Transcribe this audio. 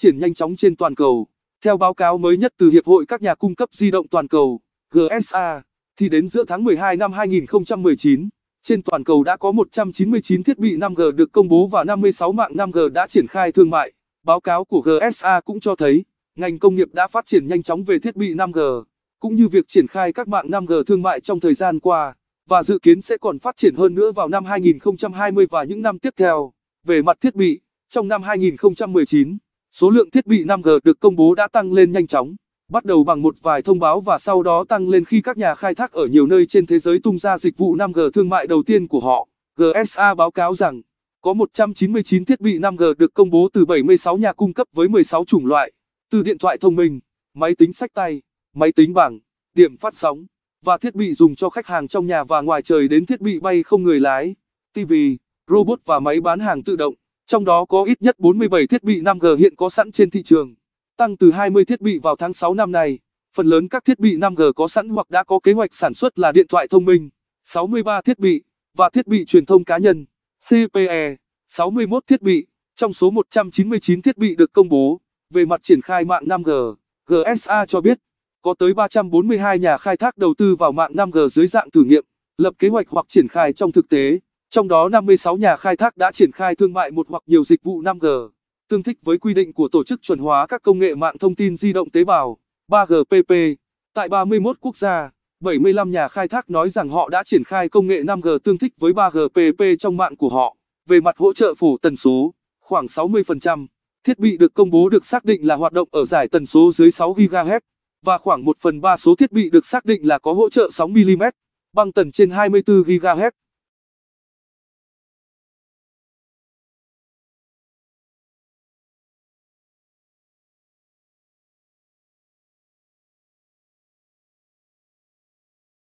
triển nhanh chóng trên toàn cầu. Theo báo cáo mới nhất từ Hiệp hội các nhà cung cấp di động toàn cầu, GSA, thì đến giữa tháng 12 năm 2019, trên toàn cầu đã có 199 thiết bị 5G được công bố và 56 mạng 5G đã triển khai thương mại. Báo cáo của GSA cũng cho thấy, ngành công nghiệp đã phát triển nhanh chóng về thiết bị 5G, cũng như việc triển khai các mạng 5G thương mại trong thời gian qua, và dự kiến sẽ còn phát triển hơn nữa vào năm 2020 và những năm tiếp theo. Về mặt thiết bị, trong năm 2019, Số lượng thiết bị 5G được công bố đã tăng lên nhanh chóng, bắt đầu bằng một vài thông báo và sau đó tăng lên khi các nhà khai thác ở nhiều nơi trên thế giới tung ra dịch vụ 5G thương mại đầu tiên của họ. GSA báo cáo rằng, có 199 thiết bị 5G được công bố từ 76 nhà cung cấp với 16 chủng loại, từ điện thoại thông minh, máy tính sách tay, máy tính bảng, điểm phát sóng, và thiết bị dùng cho khách hàng trong nhà và ngoài trời đến thiết bị bay không người lái, TV, robot và máy bán hàng tự động trong đó có ít nhất 47 thiết bị 5G hiện có sẵn trên thị trường, tăng từ 20 thiết bị vào tháng 6 năm nay. Phần lớn các thiết bị 5G có sẵn hoặc đã có kế hoạch sản xuất là điện thoại thông minh, 63 thiết bị và thiết bị truyền thông cá nhân, CPE, 61 thiết bị, trong số 199 thiết bị được công bố. Về mặt triển khai mạng 5G, GSA cho biết, có tới 342 nhà khai thác đầu tư vào mạng 5G dưới dạng thử nghiệm, lập kế hoạch hoặc triển khai trong thực tế. Trong đó 56 nhà khai thác đã triển khai thương mại một hoặc nhiều dịch vụ 5G, tương thích với quy định của tổ chức chuẩn hóa các công nghệ mạng thông tin di động tế bào 3GPP. Tại 31 quốc gia, 75 nhà khai thác nói rằng họ đã triển khai công nghệ 5G tương thích với 3GPP trong mạng của họ. Về mặt hỗ trợ phủ tần số, khoảng 60%, thiết bị được công bố được xác định là hoạt động ở giải tần số dưới 6 GHz và khoảng 1 phần 3 số thiết bị được xác định là có hỗ trợ 6 mm, băng tần trên 24 GHz.